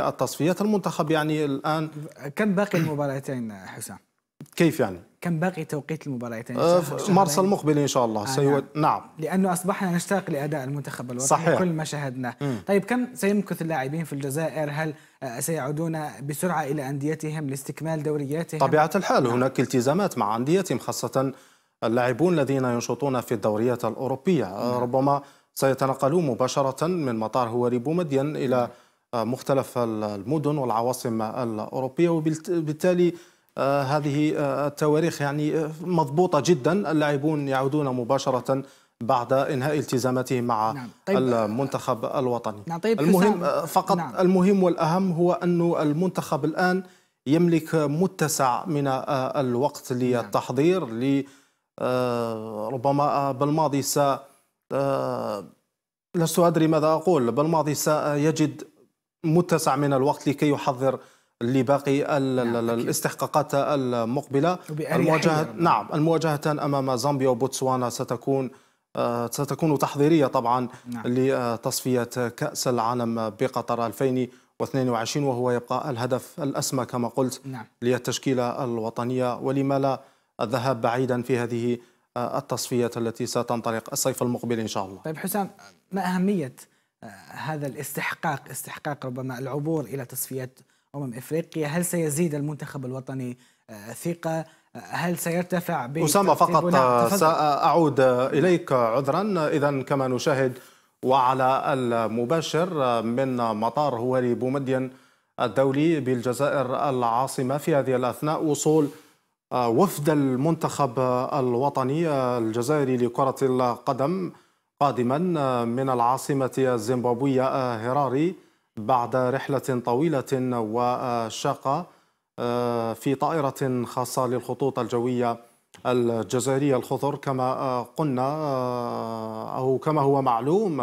التصفيات المنتخب يعني الآن كم باقي المباراتين حسام؟ كيف يعني؟ كم باقي توقيت المباراتين؟ آه مارس المقبل ان شاء الله آه سيو... نعم. نعم لانه اصبحنا نشتاق لاداء المنتخب الوطني صحيح. كل ما شاهدناه، طيب كم سيمكث اللاعبين في الجزائر؟ هل آه، سيعودون بسرعه الى انديتهم لاستكمال دورياتهم؟ طبيعه الحال نعم. هناك التزامات مع انديتهم خاصه اللاعبون الذين ينشطون في الدوريات الاوروبيه، آه، نعم. ربما سيتنقلون مباشره من مطار هواري بومدين الى نعم. آه، مختلف المدن والعواصم الأوروبية وبالتالي آه، هذه آه، التواريخ يعني مضبوطة جدا اللاعبون يعودون مباشرة بعد انهاء التزاماتهم مع نعم. طيب المنتخب الوطني نعم. طيب المهم فقط نعم. المهم والاهم هو أن المنتخب الان يملك متسع من الوقت نعم. للتحضير نعم. ربما بالماضي س لست ادري ماذا اقول بالماضي سيجد متسع من الوقت لكي يحضر لباقي نعم الاستحقاقات المقبله المواجهه نعم المواجهه امام زامبيا وبوتسوانا ستكون آه، ستكون تحضيريه طبعا نعم. لتصفيه كاس العالم بقطر 2022 وهو يبقى الهدف الاسمى كما قلت نعم. للتشكيله الوطنيه ولما لا الذهاب بعيدا في هذه آه، التصفيات التي ستنطلق الصيف المقبل ان شاء الله. طيب حسام ما اهميه هذا الاستحقاق استحقاق ربما العبور إلى تصفيات أمم إفريقيا هل سيزيد المنتخب الوطني آه، ثقة آه، هل سيرتفع أسامة فقط سأعود إليك عذرا إذا كما نشاهد وعلى المباشر من مطار هواري بومدين الدولي بالجزائر العاصمة في هذه الأثناء وصول آه، وفد المنتخب الوطني الجزائري لكرة القدم قادما آه، من العاصمة الزيمبابوية آه، هراري بعد رحلة طويلة وشاقة آه، في طائرة خاصة للخطوط الجوية الجزائرية الخضر كما قلنا أو كما هو معلوم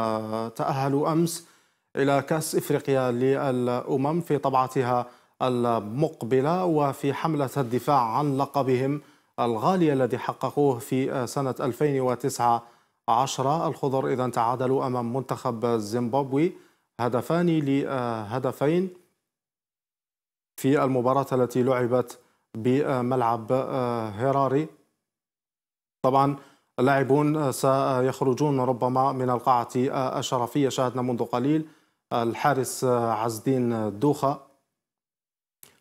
تأهلوا أمس إلى كأس إفريقيا للأمم في طبعتها المقبلة وفي حملة الدفاع عن لقبهم الغالي الذي حققوه في سنة 2009 عشرة الخضر إذا تعادلوا أمام منتخب زيمبابوي هدفان لهدفين آه، في المباراة التي لعبت بملعب آه، هيراري طبعا اللاعبون سيخرجون ربما من القاعة آه، الشرفية شاهدنا منذ قليل الحارس عز الدين دوخة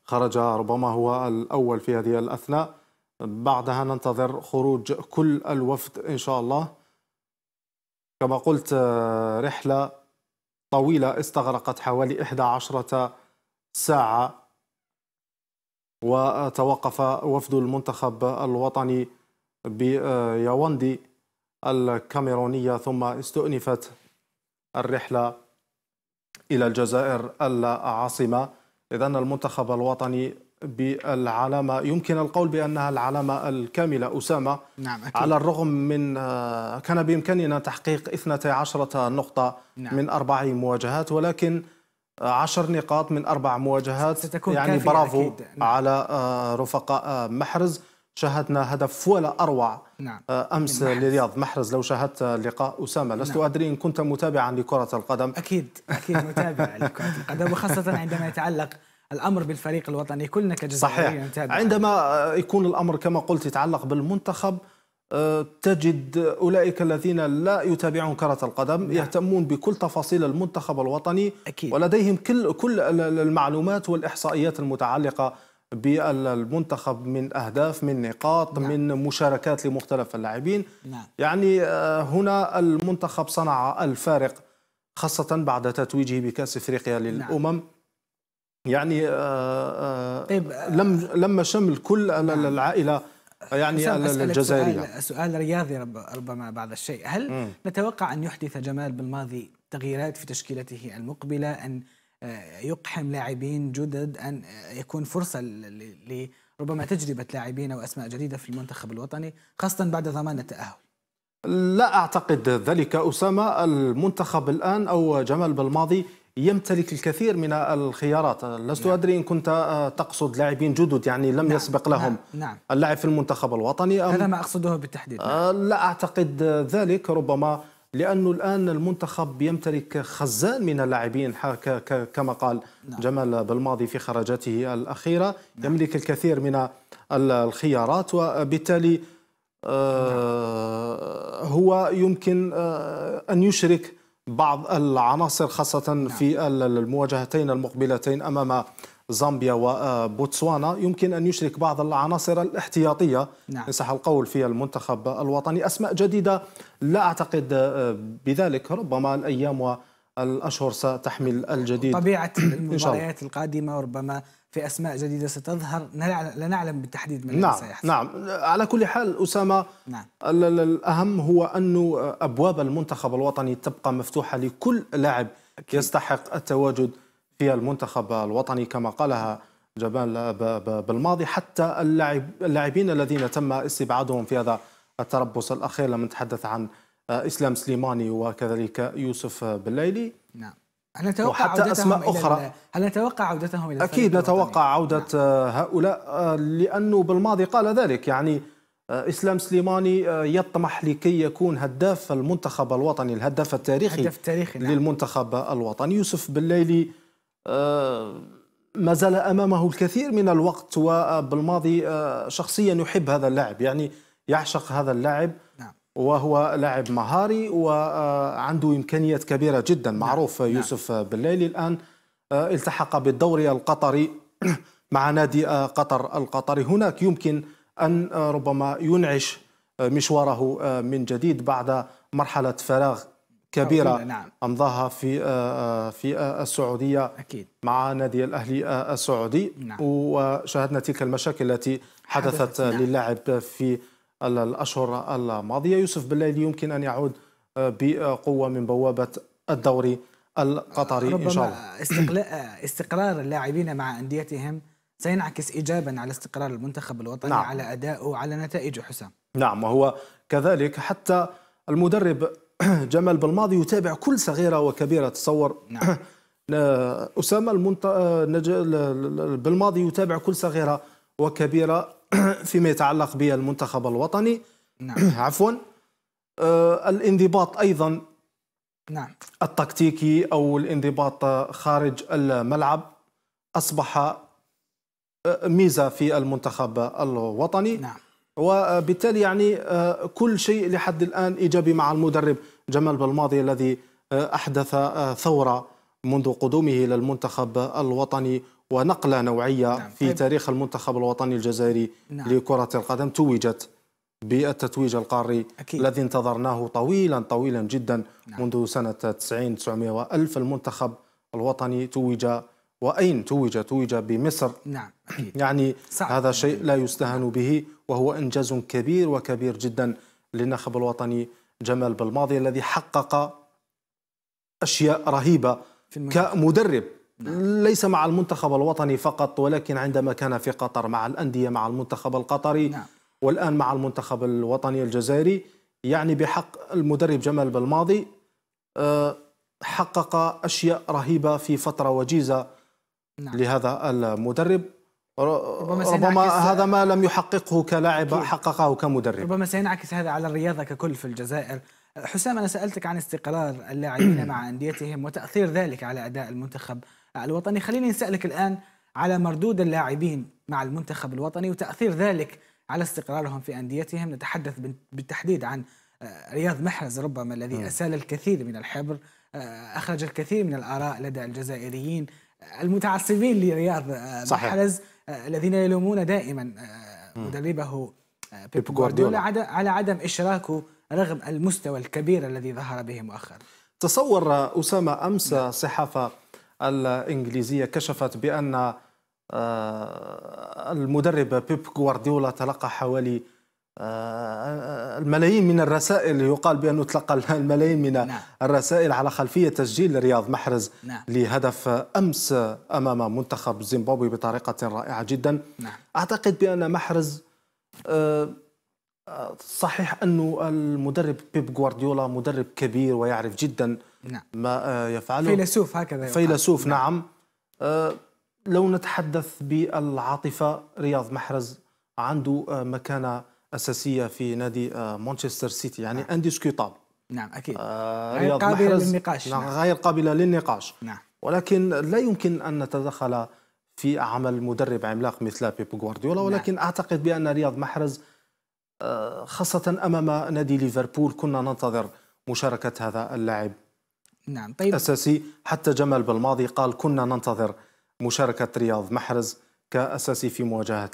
خرج ربما هو الأول في هذه الأثناء بعدها ننتظر خروج كل الوفد إن شاء الله كما قلت رحلة طويلة استغرقت حوالي 11 ساعة وتوقف وفد المنتخب الوطني بيواندي الكاميرونية ثم استؤنفت الرحلة إلى الجزائر العاصمة إذن المنتخب الوطني بالعلامة يمكن القول بأنها العلامة الكاملة أسامة نعم أكيد. على الرغم من آه، كان بإمكاننا تحقيق 12 نقطة نعم. من أربع مواجهات ولكن آه، عشر نقاط من أربع مواجهات ستكون يعني برافو نعم. على آه، رفقاء محرز شاهدنا هدف ولا أروع نعم. أمس لرياض محرز لو شاهدت لقاء أسامة لست نعم. أدري إن كنت متابعا لكرة القدم أكيد أكيد متابع لكرة القدم وخاصة عندما يتعلق الامر بالفريق الوطني كلنا كجزائريين صحيح عندما آه، يكون الامر كما قلت يتعلق بالمنتخب آه، تجد اولئك الذين لا يتابعون كره القدم نعم. يهتمون بكل تفاصيل المنتخب الوطني أكيد. ولديهم كل كل المعلومات والاحصائيات المتعلقه بالمنتخب من اهداف من نقاط نعم. من مشاركات لمختلف اللاعبين نعم. يعني آه، هنا المنتخب صنع الفارق خاصه بعد تتويجه بكاس افريقيا نعم. للامم نعم. يعني آآ آه، آه، طيب آه، لم لم شمل كل نعم. العائله يعني الجزائريه سؤال, سؤال رياضي ربما بعض الشيء هل م. نتوقع ان يحدث جمال بالماضي تغييرات في تشكيلته المقبله ان يقحم لاعبين جدد ان يكون فرصه لربما تجربه لاعبين واسماء جديده في المنتخب الوطني خاصه بعد ضمان التاهل لا اعتقد ذلك اسامه المنتخب الان او جمال بالماضي يمتلك الكثير من الخيارات لست نعم. أدري إن كنت آه، تقصد لاعبين جدد يعني لم نعم. يسبق لهم نعم. نعم. اللعب في المنتخب الوطني أم هذا ما أقصده بالتحديد نعم. آه، لا أعتقد ذلك ربما لأنه الآن المنتخب يمتلك خزان من اللاعبين كما قال نعم. جمال بالماضي في خرجاته الأخيرة نعم. يملك الكثير من الخيارات وبالتالي آه نعم. هو يمكن آه أن يشرك بعض العناصر خاصة نعم. في المواجهتين المقبلتين أمام زامبيا وبوتسوانا آه، يمكن أن يشرك بعض العناصر الاحتياطية نعم. إن القول في المنتخب الوطني أسماء جديدة لا أعتقد آه، بذلك ربما الأيام والأشهر ستحمل الجديد طبيعة المباريات القادمة ربما في اسماء جديده ستظهر لا نعلم بالتحديد من نعم سيحصل نعم على كل حال اسامه نعم. الاهم هو انه ابواب المنتخب الوطني تبقى مفتوحه لكل لاعب أكيد. يستحق التواجد في المنتخب الوطني كما قالها جبال بالماضي حتى اللاعبين الذين تم استبعادهم في هذا التربص الاخير لما نتحدث عن اسلام سليماني وكذلك يوسف بالليلي نعم هل نتوقع وحتى أسماء أخرى هل نتوقع عودتهم إلى أكيد نتوقع عودة نعم. آه، هؤلاء آه، لأنه بالماضي قال ذلك يعني آه، إسلام سليماني يطمح لكي يكون هداف المنتخب الوطني الهداف التاريخي هدف التاريخي نعم. للمنتخب الوطني يوسف بالليلي ما زال أمامه الكثير من الوقت وبالماضي شخصيا يحب هذا اللاعب يعني يعشق هذا اللاعب نعم. وهو لاعب مهاري وعنده إمكانيات كبيرة جدا نعم. معروف نعم. يوسف نعم. بالليلي الآن آه، التحق بالدوري القطري مع نادي آه، قطر القطري هناك يمكن أن آه، ربما ينعش مشواره من جديد بعد مرحلة فراغ كبيرة نعم. أمضاها في في السعودية أكيد. مع نادي الأهلي السعودي نعم. وشاهدنا تلك المشاكل التي حدثت, حدثت نعم. للاعب في الأشهر الماضية يوسف بالليل يمكن أن يعود آه، بقوة من بوابة الدوري القطري ربما إن شاء الله استقلال آه، استقرار اللاعبين مع أنديتهم سينعكس إيجابا على استقرار المنتخب الوطني نعم. على أدائه وعلى نتائجه حسام نعم وهو كذلك حتى المدرب جمال بالماضي يتابع كل صغيرة وكبيرة تصور نعم. أسامة المنت... آه، بالماضي يتابع كل صغيرة وكبيرة فيما يتعلق بالمنتخب الوطني نعم. عفوا آه الانضباط ايضا نعم التكتيكي او الانضباط خارج الملعب اصبح آه، ميزه في المنتخب الوطني نعم وبالتالي يعني آه، كل شيء لحد الان ايجابي مع المدرب جمال بالماضي الذي آه، احدث ثوره منذ قدومه الى المنتخب الوطني ونقله نوعيه نعم. في طيب. تاريخ المنتخب الوطني الجزائري نعم. لكره القدم توجت بالتتويج القاري أكيد. الذي انتظرناه طويلا طويلا جدا نعم. منذ سنه 90 900 ألف المنتخب الوطني توج واين توج توج بمصر نعم أكيد. يعني صعب. هذا شيء لا يستهان به وهو انجاز كبير وكبير جدا للنخب الوطني جمال بالماضي الذي حقق اشياء رهيبه كمدرب نعم. ليس مع المنتخب الوطني فقط ولكن عندما كان في قطر مع الأندية مع المنتخب القطري نعم. والآن مع المنتخب الوطني الجزائري يعني بحق المدرب جمال بالماضي آه، حقق أشياء رهيبة في فترة وجيزة نعم. لهذا المدرب ربما, ربما هذا ما لم يحققه كلاعب حققه كمدرب ربما سينعكس هذا على الرياضة ككل في الجزائر حسام أنا سألتك عن استقرار اللاعبين مع أنديتهم وتأثير ذلك على أداء المنتخب الوطني خليني نسألك الآن على مردود اللاعبين مع المنتخب الوطني وتأثير ذلك على استقرارهم في أنديتهم نتحدث بالتحديد عن آه، رياض محرز ربما الذي نعم. أسال الكثير من الحبر آه، أخرج الكثير من الآراء لدى الجزائريين آه، المتعصبين لرياض محرز الذين يلومون دائما مدربه بيب جوارديولا على عدم إشراكه رغم المستوى الكبير الذي ظهر به مؤخرا تصور أسامة أمس نعم. صحافة الإنجليزية كشفت بأن آه، المدرب بيب غوارديولا تلقى حوالي آه، الملايين من الرسائل يقال بأنه تلقى الملايين من نعم. الرسائل على خلفية تسجيل رياض محرز نعم. لهدف أمس أمام منتخب زيمبابوي بطريقة رائعة جدا نعم. أعتقد بأن محرز آه، صحيح أنه المدرب بيب غوارديولا مدرب كبير ويعرف جدا نعم. ما آه، يفعله فيلسوف هكذا فيلسوف نعم, نعم. أه لو نتحدث بالعاطفة رياض محرز عنده آه، مكانة أساسية في نادي آه، مانشستر سيتي يعني نعم. انديسكوتابل نعم أكيد آه غير قابلة للنقاش نعم،, نعم. غير قابلة للنقاش نعم. ولكن لا يمكن أن نتدخل في عمل مدرب عملاق مثل بيب غوارديولا نعم. ولكن نعم. أعتقد بأن رياض محرز خاصة أمام نادي ليفربول كنا ننتظر مشاركة هذا اللاعب نعم طيب أساسي حتى جمال بالماضي قال كنا ننتظر مشاركة رياض محرز كأساسي في مواجهة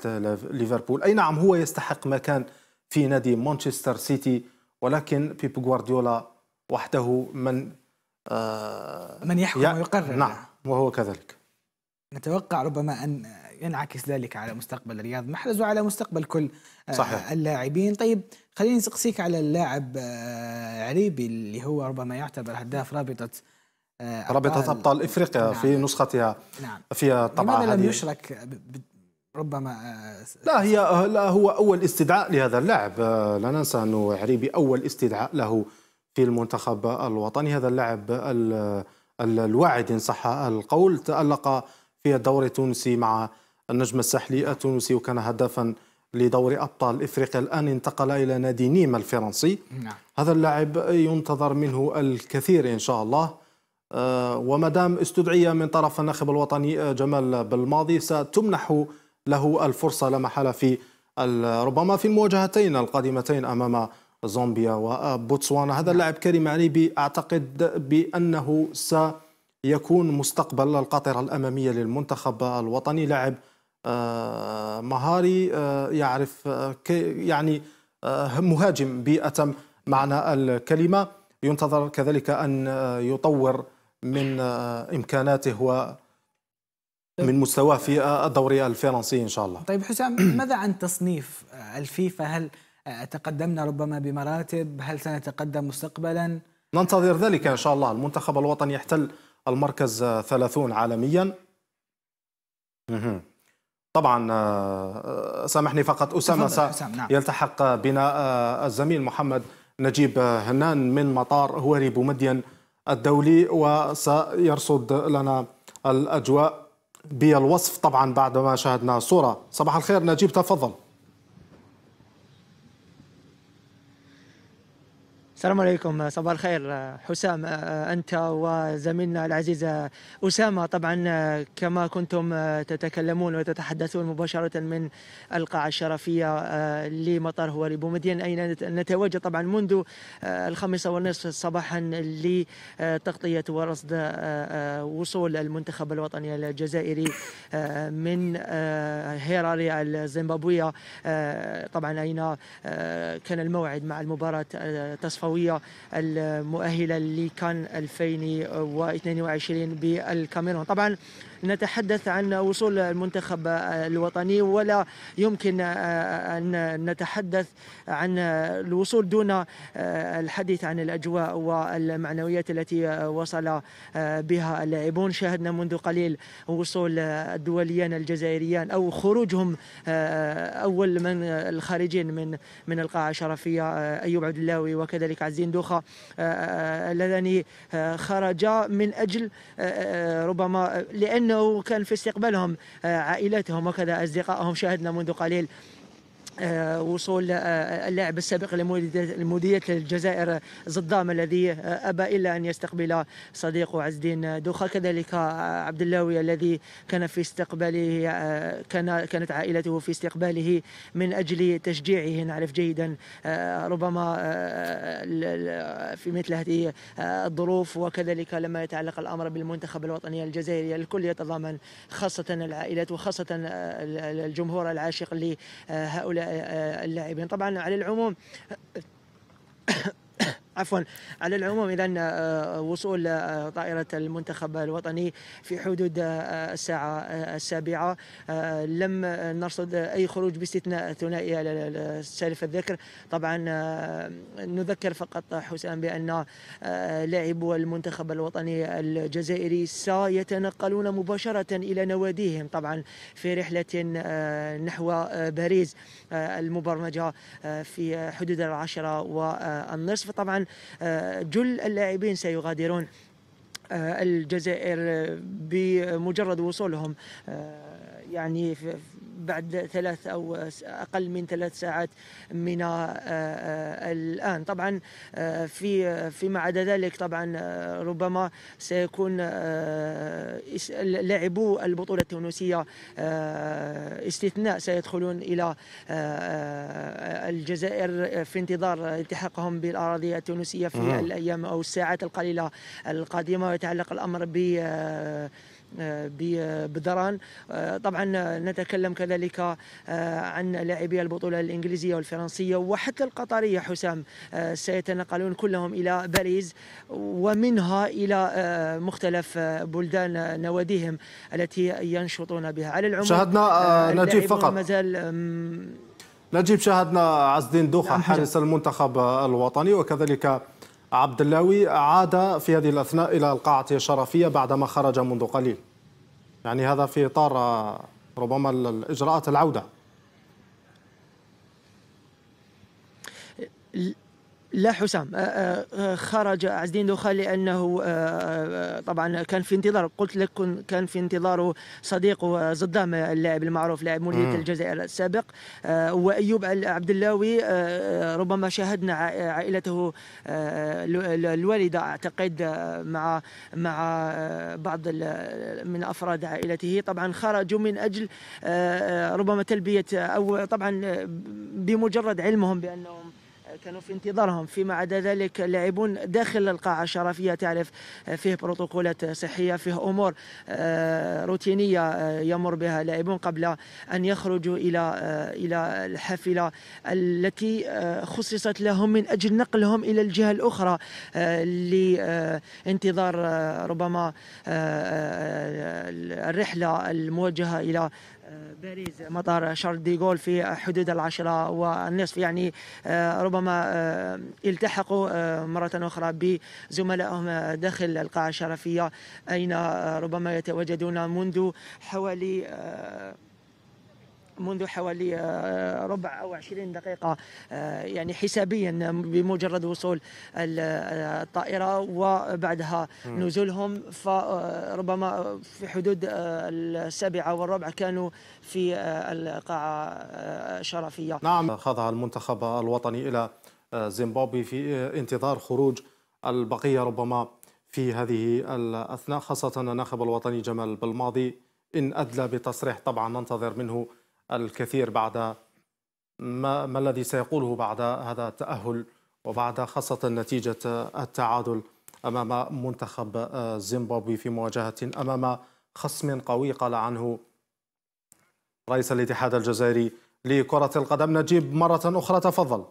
ليفربول أي نعم هو يستحق مكان في نادي مانشستر سيتي ولكن بيب غوارديولا وحده من آه من يحكم ويقرر نعم وهو كذلك نتوقع ربما أن ينعكس ذلك على مستقبل رياض محرز وعلى مستقبل كل آه، صحيح. اللاعبين طيب خليني نسقسيك على اللاعب آه، عريبي اللي هو ربما يعتبر هداف رابطه آه، رابطه ابطال افريقيا نعم. في نسختها نعم. فيها طبعا لماذا لم يشرك ربما لا هي لا هو اول استدعاء لهذا اللاعب لا ننسى انه عريبي اول استدعاء له في المنتخب الوطني هذا اللاعب الواعد ان صح القول تالق في الدوري التونسي مع النجم الساحلي التونسي وكان هدافا لدوري ابطال افريقيا الان انتقل الى نادي نيما الفرنسي نعم. هذا اللاعب ينتظر منه الكثير ان شاء الله آه، ومدام استدعي من طرف الناخب الوطني آه، جمال بالماضي ستمنح له الفرصه لا محاله في ربما في المواجهتين القادمتين امام زومبيا وبوتسوانا هذا اللاعب كريم عليبي اعتقد بانه سيكون مستقبل القاطره الاماميه للمنتخب الوطني لاعب آه، مهاري آه، يعرف آه، يعني مهاجم بأتم معنى الكلمة ينتظر كذلك أن يطور من إمكاناته و من مستواه في الدوري الفرنسي إن شاء الله طيب حسام ماذا عن تصنيف الفيفا هل تقدمنا ربما بمراتب هل سنتقدم مستقبلا ننتظر ذلك إن شاء الله المنتخب الوطني يحتل المركز 30 عالميا طبعا آه، آه، سامحني فقط أسامة نعم. يلتحق بنا آه، الزميل محمد نجيب هنان من مطار هوري بومدين الدولي وسيرصد لنا الأجواء بالوصف طبعا بعدما شاهدنا صورة صباح الخير نجيب تفضل السلام عليكم صباح الخير حسام انت وزميلنا العزيز اسامه طبعا كما كنتم تتكلمون وتتحدثون مباشره من القاعه الشرفيه آه، لمطار هواري بومدين اين نتواجد طبعا منذ آه، الخامسه والنصف صباحا لتغطيه ورصد آه، وصول المنتخب الوطني الجزائري من هيراري الزيمبابويه طبعا اين كان الموعد مع المباراه تصفى القوية المؤهلة لكان 2022 بالكاميرون طبعا نتحدث عن وصول المنتخب الوطني ولا يمكن آه، آه، أن نتحدث عن الوصول دون آه، الحديث عن الأجواء والمعنويات التي وصل بها اللاعبون شاهدنا منذ قليل وصول الدوليان الجزائريان أو خروجهم أول من الخارجين من من القاعة الشرفية أيوب عبد اللاوي وكذلك عزين دوخة اللذان خرجا من أجل ربما لأن انه كان في استقبالهم آه، عائلتهم وكذا اصدقائهم شاهدنا منذ قليل آه، وصول آه، آه، اللاعب السابق لمديرية الجزائر زدام الذي أبى إلا أن يستقبل صديقه عز الدين دوخة كذلك عبد اللاوي الذي كان في استقباله كان كانت عائلته في استقباله من أجل تشجيعه نعرف جيدا ربما في مثل هذه الظروف وكذلك لما يتعلق الأمر بالمنتخب الوطني الجزائري الكل يتضامن خاصة العائلات وخاصة الجمهور العاشق لهؤلاء آه، آه، آه، اللاعبين طبعا على العموم عفوا على العموم اذا آه، آه، وصول آه، طائره المنتخب الوطني في حدود الساعه السابعه لم نرصد اي خروج باستثناء ثنائي سالف الذكر طبعا نذكر فقط حسام بان لاعبو المنتخب الوطني الجزائري سيتنقلون مباشره الى نواديهم طبعا في رحله نحو باريس المبرمجه في حدود العشره والنصف طبعا آه، جل اللاعبين سيغادرون آه، الجزائر آه، بمجرد وصولهم يعني بعد ثلاث أو أقل من ثلاث ساعات من آه، آه، الآن طبعا آه، في فيما عدا ذلك طبعا ربما سيكون لاعبو البطولة التونسية استثناء سيدخلون إلى الجزائر في انتظار التحاقهم بالأراضي التونسية في الأيام أو الساعات القليلة القادمة ويتعلق الأمر ب بدران آه، طبعا آه، نتكلم كذلك آه، عن لاعبي البطولة الإنجليزية والفرنسية وحتى القطرية حسام سيتنقلون كلهم إلى باريس ومنها إلى مختلف بلدان نواديهم التي ينشطون بها على العموم شاهدنا نجيب فقط مازال نجيب شاهدنا عز الدين دوخة نعم، حارس المنتخب الوطني وكذلك عبد اللاوي عاد في هذه الأثناء إلى القاعة الشرفية بعدما خرج منذ قليل يعني هذا في إطار ربما الإجراءات العودة لا حسام خرج عز الدين دوخان لانه طبعا كان في انتظار قلت لك كان في انتظاره صديقه زدام اللاعب المعروف لاعب مولية الجزائر السابق وايوب عبد اللاوي ربما شاهدنا عائلته الوالده اعتقد مع مع بعض من افراد عائلته طبعا خرجوا من اجل ربما تلبيه او طبعا بمجرد علمهم بانهم كانوا في انتظارهم فيما عدا ذلك اللاعبون داخل القاعة الشرفية تعرف آه، فيه بروتوكولات صحية فيه أمور آه، روتينية آه، يمر بها اللاعبون قبل أن يخرجوا إلى إلى الحافلة التي خصصت لهم من أجل نقلهم إلى الجهة الأخرى لانتظار ربما الرحلة الموجهة إلى باريس مطار شارل ديغول في حدود العشرة والنصف يعني آه، ربما آه، التحقوا آه، مرة أخرى بزملائهم داخل القاعة الشرفية أين ربما يتواجدون منذ حوالي منذ حوالي آه، ربع أو 20 دقيقة آه، يعني حسابيا آه، بمجرد وصول الطائرة وبعدها نزولهم فربما في حدود السابعة والربع كانوا في القاعة الشرفية نعم خضع المنتخب الوطني إلى زيمبابوي في انتظار خروج البقية ربما في هذه الأثناء خاصة الناخب الوطني جمال بالماضي إن أدلى بتصريح طبعا ننتظر منه الكثير بعد ما, ما الذي سيقوله بعد هذا التأهل وبعد خاصة نتيجة التعادل أمام منتخب آه، زيمبابوي في مواجهة أمام خصم قوي قال عنه رئيس الاتحاد الجزائري لكرة القدم نجيب مرة أخرى تفضل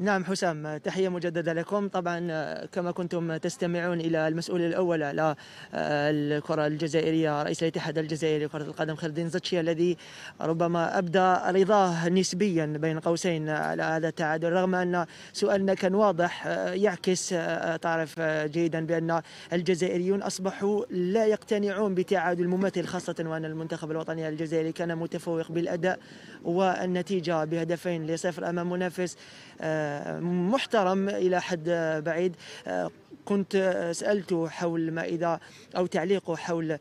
نعم حسام تحية مجددة لكم طبعا آه، كما كنتم تستمعون إلى المسؤول الأول على آه، الكرة الجزائرية رئيس الاتحاد الجزائري لكرة القدم خالدين زتشي الذي ربما أبدى رضاه نسبيا بين قوسين على هذا التعادل رغم أن سؤالنا كان واضح آه، يعكس تعرف جيدا بأن الجزائريون أصبحوا لا يقتنعون بتعادل مماثل خاصة وأن المنتخب الوطني الجزائري كان متفوق بالأداء والنتيجة بهدفين لصفر أمام منافس محترم الى حد بعيد كنت سألته حول ما إذا أو تعليقه حول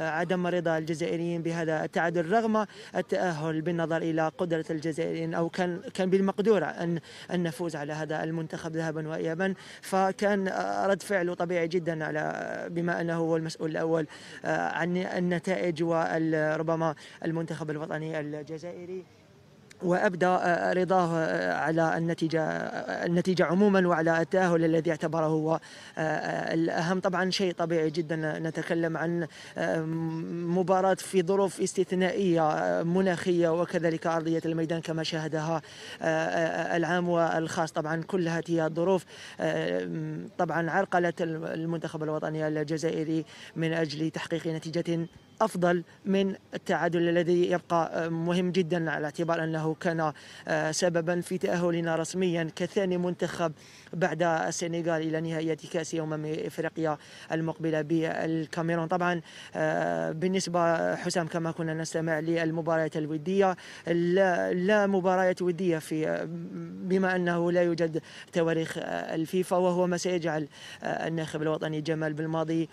عدم رضا الجزائريين بهذا التعادل رغم التأهل بالنظر إلى قدرة الجزائريين أو كان كان بالمقدور أن أن نفوز على هذا المنتخب ذهبا وإيابا فكان رد فعله طبيعي جدا على بما أنه هو المسؤول الأول آه، عن النتائج وربما المنتخب الوطني الجزائري وابدى آه، آه، رضاه آه، على النتيجه النتيجه عموما وعلى التاهل الذي اعتبره هو الاهم طبعا شيء طبيعي جدا نتكلم عن مباراه في ظروف استثنائيه مناخيه وكذلك ارضيه الميدان كما شاهدها العام والخاص طبعا كل هذه الظروف طبعا عرقلت المنتخب الوطني الجزائري من اجل تحقيق نتيجه افضل من التعادل الذي يبقى آه، مهم جدا على اعتبار انه كان آه، سببا في تاهلنا رسميا كثاني منتخب بعد السنغال الى نهائيات كاس امم افريقيا المقبله بالكاميرون طبعا آه، بالنسبه حسام كما كنا نستمع للمباريات الوديه لا, لا مباريات وديه في بما انه لا يوجد تواريخ الفيفا وهو ما سيجعل الناخب الوطني جمال بالماضي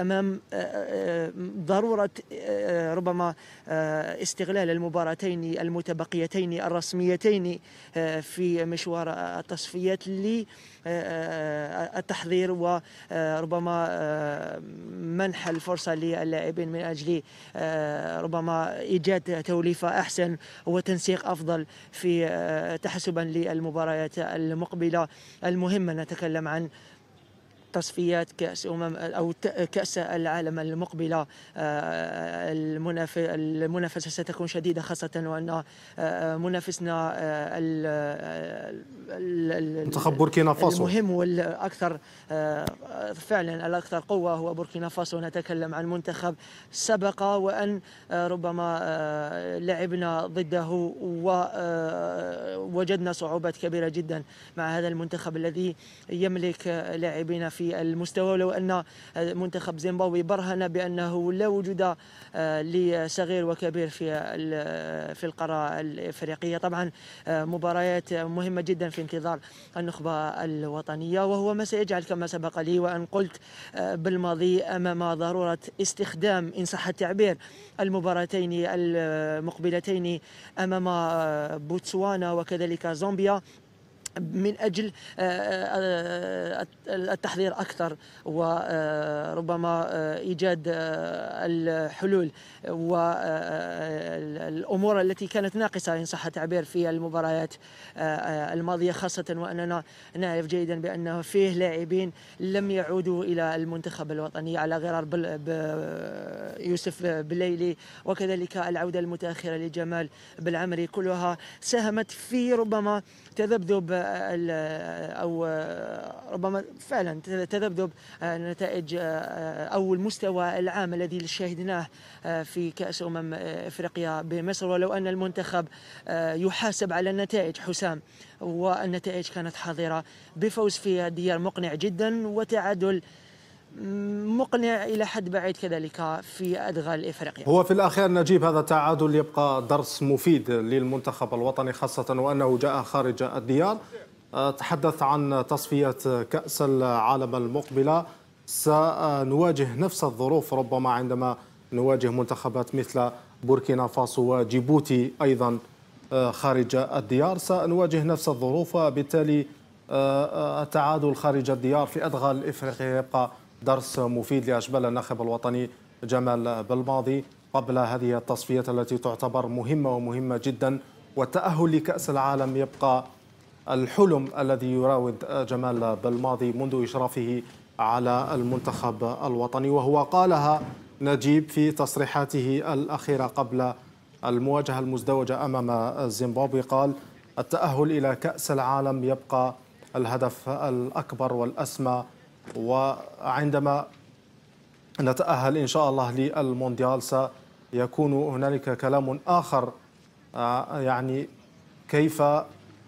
امام ضروره آه، ربما آه، استغلال المباراتين المتبقيتين الرسميتين آه، في مشوار التصفيات للتحضير وربما منح الفرصه للاعبين من اجل ربما ايجاد توليفه احسن وتنسيق افضل في تحسبا للمباريات المقبله المهمه نتكلم عن تصفيات كأس أمم أو كأس العالم المقبلة آه، المنافسة ستكون شديدة خاصة وأن آه، منافسنا آه، منتخب بوركينا فاسو المهم والأكثر فعلا الأكثر قوة هو بوركينا فاسو نتكلم عن منتخب سبق وأن ربما لعبنا ضده ووجدنا صعوبات كبيرة جدا مع هذا المنتخب الذي يملك لاعبين في المستوى ولو أن منتخب زيمبابوي برهن بأنه لا وجود آه، لصغير وكبير في في القارة الإفريقية طبعا آه، مباريات مهمة جدا في انتظار النخبة الوطنية وهو ما سيجعل كما سبق لي وأن قلت آه، بالماضي أمام ضرورة استخدام إن صح التعبير المباراتين المقبلتين أمام بوتسوانا وكذلك زومبيا من اجل آه، آه، آه، التحضير اكثر وربما ايجاد الحلول والامور التي كانت ناقصه ان صح التعبير في المباريات الماضيه خاصه واننا نعرف جيدا بان فيه لاعبين لم يعودوا الى المنتخب الوطني على غرار يوسف بليلي وكذلك العوده المتاخره لجمال بالعمري كلها ساهمت في ربما تذبذب او ربما فعلا تذبذب نتائج او المستوى العام الذي شاهدناه في كاس امم افريقيا بمصر ولو ان المنتخب يحاسب على النتائج حسام والنتائج كانت حاضره بفوز في ديار مقنع جدا وتعادل مقنع الى حد بعيد كذلك في ادغال افريقيا. هو في الاخير نجيب هذا التعادل يبقى درس مفيد للمنتخب الوطني خاصه وانه جاء خارج الديار. أه، تحدث عن تصفيه كاس العالم المقبله سنواجه نفس الظروف ربما عندما نواجه منتخبات مثل بوركينا فاسو وجيبوتي ايضا أه، خارج الديار سنواجه نفس الظروف وبالتالي أه، التعادل خارج الديار في ادغال افريقيا يبقى درس مفيد لأشبال الناخب الوطني جمال بالماضي قبل هذه التصفيات التي تعتبر مهمة ومهمة جدا والتأهل لكأس العالم يبقى الحلم الذي يراود جمال بالماضي منذ إشرافه على المنتخب الوطني وهو قالها نجيب في تصريحاته الأخيرة قبل المواجهة المزدوجة أمام زيمبابوي قال التأهل إلى كأس العالم يبقى الهدف الأكبر والأسمى وعندما نتأهل إن شاء الله للمونديال سيكون هنالك كلام آخر آه، يعني كيف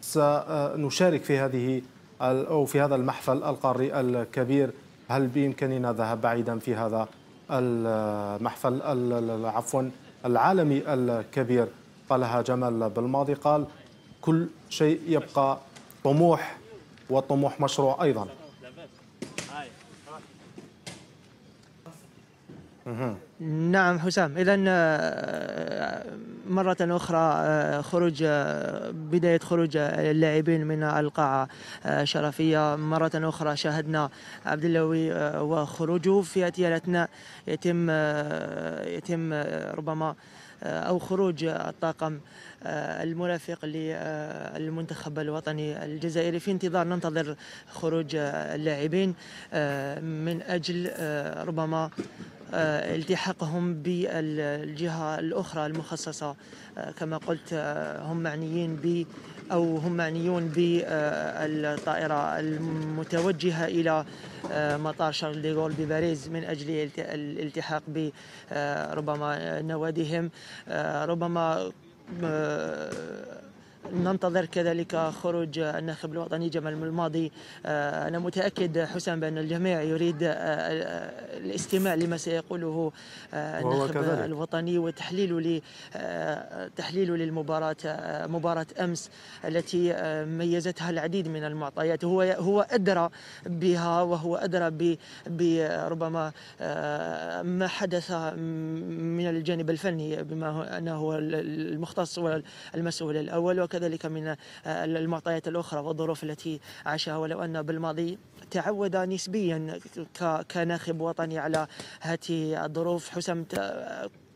سنشارك في هذه أو في هذا المحفل القاري الكبير هل بإمكاننا الذهاب بعيدا في هذا المحفل عفوا العالمي الكبير قالها جمال بالماضي قال كل شيء يبقى طموح والطموح مشروع أيضا نعم حسام اذا آه، مره اخرى آه، خروج آه، بدايه خروج اللاعبين من القاعه شرفيه مره اخرى شاهدنا عبد اللوي وخروجه في هذه الاثناء يتم يتم ربما او خروج الطاقم المرافق للمنتخب الوطني الجزائري في انتظار ننتظر خروج اللاعبين من اجل ربما آه، التحاقهم بالجهة الأخرى المخصصة آه، كما قلت آه، هم معنيين ب أو هم معنيون بالطائرة المتوجهة إلى مطار شارل ديغول بباريس من أجل الالتحاق بربما نوادهم ربما ننتظر كذلك خروج الناخب الوطني جمال الماضي آه، أنا متأكد حسام بأن الجميع يريد آه، آه، الاستماع لما سيقوله الناخب الوطني وتحليله تحليله للمباراة مباراة أمس التي ميزتها العديد من المعطيات هو هو أدرى بها وهو أدرى بربما ما حدث من الجانب الفني بما أنه هو المختص والمسؤول الأول وكذلك وكذلك من آه، المعطيات الأخرى والظروف التي عاشها ولو أن بالماضي تعود نسبيا كناخب وطني على هذه الظروف حسام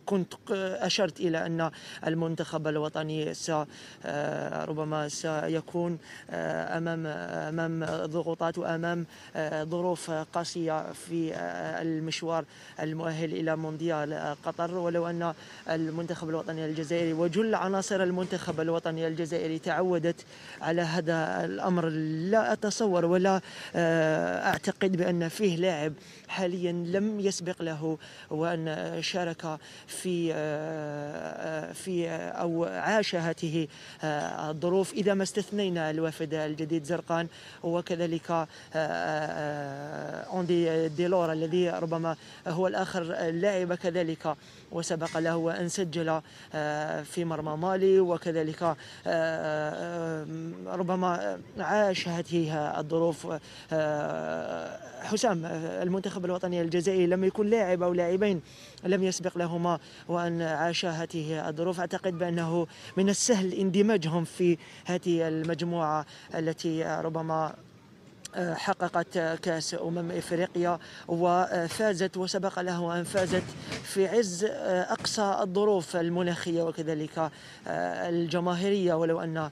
كنت أشرت إلى أن المنتخب الوطني آه، ربما سيكون آه، أمام أمام ضغوطات وأمام آه، ظروف قاسية في المشوار المؤهل إلى مونديال قطر ولو أن المنتخب الوطني الجزائري وجل عناصر المنتخب الوطني الجزائري تعودت على هذا الأمر لا أتصور ولا أعتقد بأن فيه لاعب حاليا لم يسبق له وأن شارك في آه، آه، في آه، او عاش هذه الظروف اذا ما استثنينا الوفد الجديد زرقان وكذلك اوندي ديلور الذي ربما هو الاخر لاعب كذلك وسبق له وان سجل آه، في مرمى مالي وكذلك آه، آه، ربما عاش هذه الظروف حسام المنتخب الوطني الجزائري لم يكن لاعب أو لاعبين لم يسبق لهما وأن عاش هذه الظروف أعتقد بأنه من السهل اندماجهم في هذه المجموعة التي ربما حققت كاس امم افريقيا وفازت وسبق له ان فازت في عز آه، أقصى الظروف المناخية وكذلك آه، الجماهيرية ولو أن آه،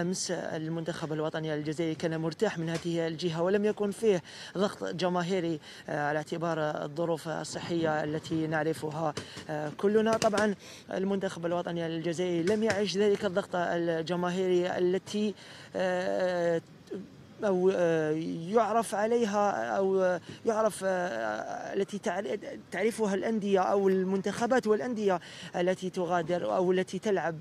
أمس المنتخب الوطني الجزائري كان مرتاح من هذه الجهة ولم يكن فيه ضغط جماهيري على اعتبار الظروف الصحية التي نعرفها كلنا طبعا المنتخب الوطني الجزائري لم يعش ذلك الضغط الجماهيري التي أو آه، يعرف عليها أو آه، يعرف آه، التي تعرفها الأندية أو المنتخبات والأندية التي تغادر أو التي تلعب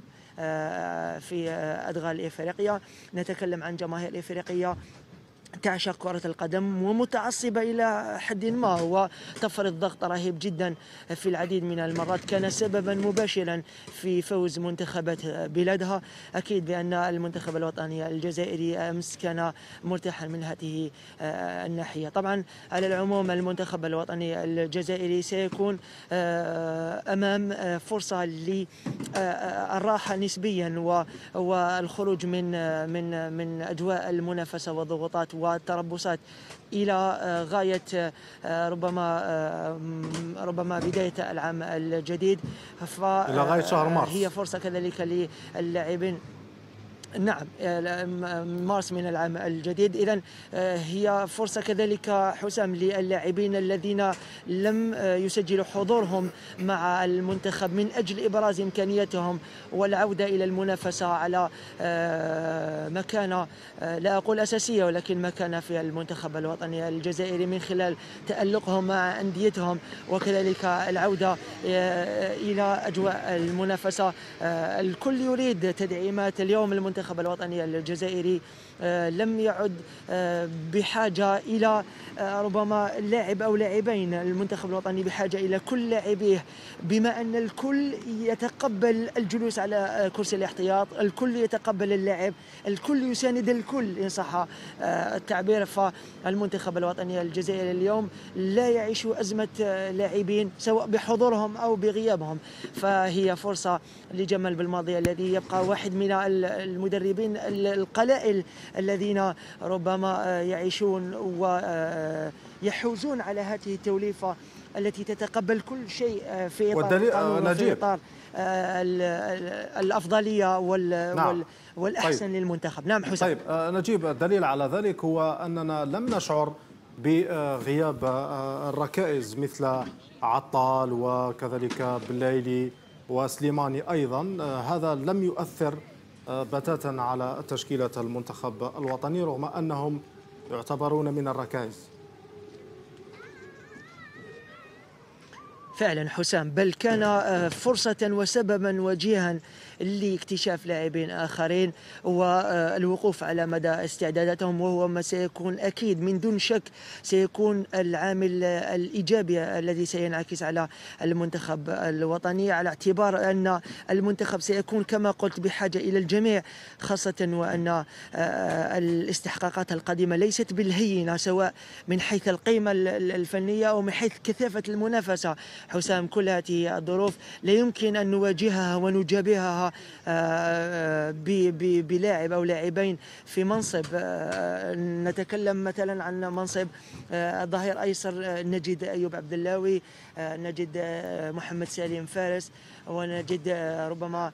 في أدغال إفريقيا نتكلم عن جماهير إفريقية تعشق كرة القدم ومتعصبة إلى حد ما وتفرض ضغط رهيب جدا في العديد من المرات كان سببا مباشرا في فوز منتخبات بلادها أكيد بأن المنتخب الوطني الجزائري أمس كان مرتاحا من هذه آه، الناحية طبعا على العموم المنتخب الوطني الجزائري سيكون آه، أمام آه، فرصة للراحة نسبيا والخروج من من من أجواء المنافسة والضغوطات و والتربصات الى آه، غايه آه، ربما آه، ربما بدايه العام الجديد ف الى غايه شهر مارس هي فرصه كذلك للاعبين نعم آه، آه، مارس من العام الجديد اذا آه، هي فرصه كذلك حسام للاعبين الذين لم يسجلوا حضورهم مع المنتخب من اجل ابراز امكانياتهم والعوده الى المنافسه على مكانه لا اقول اساسيه ولكن مكانه في المنتخب الوطني الجزائري من خلال تالقهم مع انديتهم وكذلك العوده الى اجواء المنافسه الكل يريد تدعيمات اليوم المنتخب المنتخب الوطني الجزائري آه، لم يعد آه، بحاجة إلى آه، ربما لاعب أو لاعبين المنتخب الوطني بحاجة إلى كل لاعبيه بما أن الكل يتقبل الجلوس على كرسي الاحتياط الكل يتقبل اللعب الكل يساند الكل إن صح التعبير فالمنتخب الوطني الجزائري اليوم لا يعيش أزمة لاعبين سواء بحضورهم أو بغيابهم فهي فرصة لجمال بالماضي الذي يبقى واحد من المدربين القلائل الذين ربما آه، يعيشون ويحوزون آه، على هذه التوليفه التي تتقبل كل شيء آه، في اطار وفي اطار الافضليه وال نعم. والاحسن طيب. للمنتخب نعم حسام طيب نجيب الدليل على ذلك هو اننا لم نشعر بغياب الركائز مثل عطال وكذلك بالليلي وسليماني ايضا هذا لم يؤثر بتاتا على تشكيلة المنتخب الوطني رغم أنهم يعتبرون من الركائز فعلا حسام بل كان آه، فرصة وسببا وجيها لاكتشاف لاعبين آخرين والوقوف على مدى استعداداتهم وهو ما سيكون أكيد من دون شك سيكون العامل الإيجابي الذي سينعكس على المنتخب الوطني على اعتبار أن المنتخب سيكون كما قلت بحاجة إلى الجميع خاصة وأن الاستحقاقات القادمة ليست بالهينة سواء من حيث القيمة الفنية أو من حيث كثافة المنافسة حسام كل هذه الظروف لا يمكن أن نواجهها ونجابهها بلاعب او لاعبين في منصب آه، نتكلم مثلا عن منصب آه، ظهير ايسر آه، نجد ايوب عبد اللاوي نجد محمد سليم فارس ونجد ربما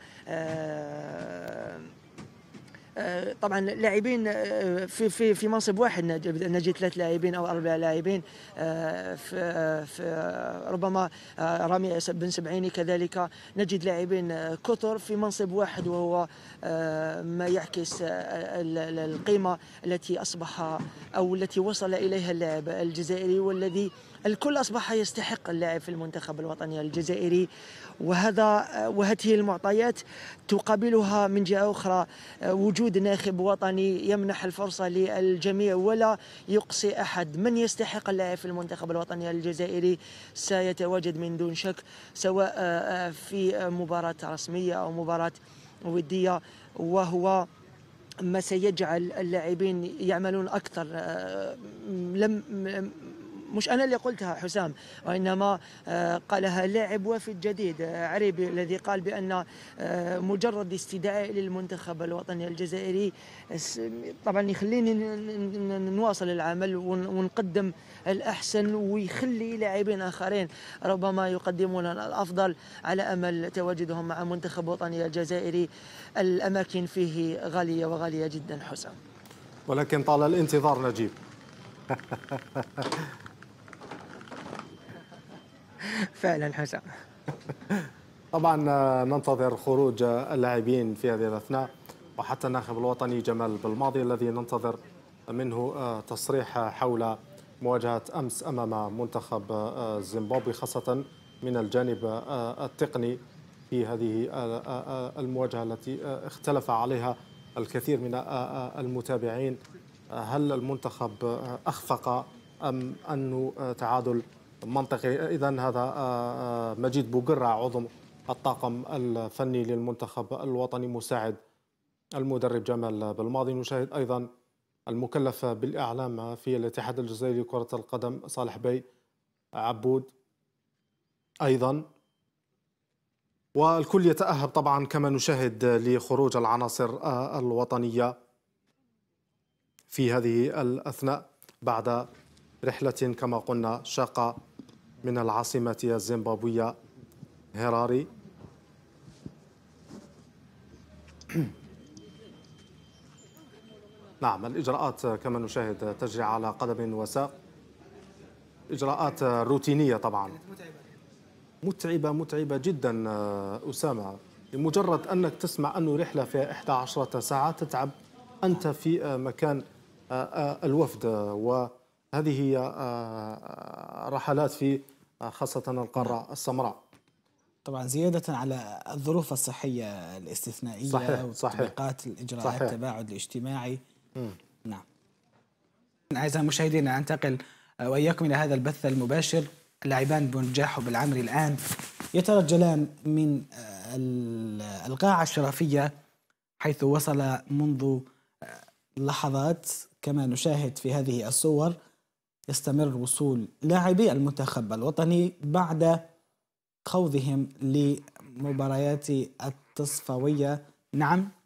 آه، طبعا لاعبين آه، في في في منصب واحد نجد ثلاث لاعبين او اربع لاعبين في, آه، في ربما رامي بن سبعيني كذلك نجد لاعبين كثر في منصب واحد وهو ما يعكس القيمه التي اصبح او التي وصل اليها اللاعب الجزائري والذي الكل اصبح يستحق اللاعب في المنتخب الوطني الجزائري وهذا وهذه المعطيات تقابلها من جهه اخرى وجود وجود ناخب وطني يمنح الفرصة للجميع ولا يقصي أحد من يستحق اللعب في المنتخب الوطني الجزائري سيتواجد من دون شك سواء آه، آه، في مباراة رسمية أو مباراة ودية وهو ما سيجعل اللاعبين يعملون اكثر آه، لم مش أنا اللي قلتها حسام وإنما آه، قالها لاعب وافد جديد آه، عريبي الذي قال بأن آه، مجرد استدعاء للمنتخب الوطني الجزائري طبعا يخليني نواصل العمل ونقدم الأحسن ويخلي لاعبين آخرين ربما يقدمون الأفضل على أمل تواجدهم مع منتخب وطني الجزائري الأماكن فيه غالية وغالية جدا حسام ولكن طال الانتظار نجيب فعلا حسام طبعا آه، ننتظر خروج اللاعبين في هذه الاثناء وحتى الناخب الوطني جمال بالماضي الذي ننتظر منه آه، تصريح حول مواجهه امس امام منتخب آه، زيمبابوي خاصه من الجانب التقني في هذه المواجهه التي اختلف عليها الكثير من المتابعين هل المنتخب اخفق ام انه تعادل منطقي اذا هذا آه، آه، مجيد بوقرة عضو الطاقم الفني للمنتخب الوطني مساعد المدرب جمال بالماضي نشاهد ايضا المكلف بالاعلام في الاتحاد الجزائري لكره القدم صالح بي عبود ايضا والكل يتاهب طبعا كما نشاهد لخروج العناصر آه، الوطنيه في هذه الاثناء بعد رحله كما قلنا شاقه من العاصمة الزيمبابوية هراري نعم الإجراءات كما نشاهد تجري على قدم وساق إجراءات روتينية طبعا متعبة متعبة جدا أسامة لمجرد أنك تسمع أنه رحلة في 11 ساعة تتعب أنت في مكان آه، آه، الوفد و هذه هي آه، آه، رحلات في آه، خاصة القارة نعم. السمراء طبعا زيادة على الظروف الصحية الاستثنائية صحيح وتطبيقات الإجراءات صحيح التباعد الاجتماعي نعم أعزائي المشاهدين أنتقل وإياكم إلى هذا البث المباشر لاعبان بنجاح وبالعمري الآن يترجلان من القاعة الشرفية حيث وصل منذ لحظات كما نشاهد في هذه الصور يستمر وصول لاعبي المنتخب الوطني بعد خوضهم لمباريات التصفوية نعم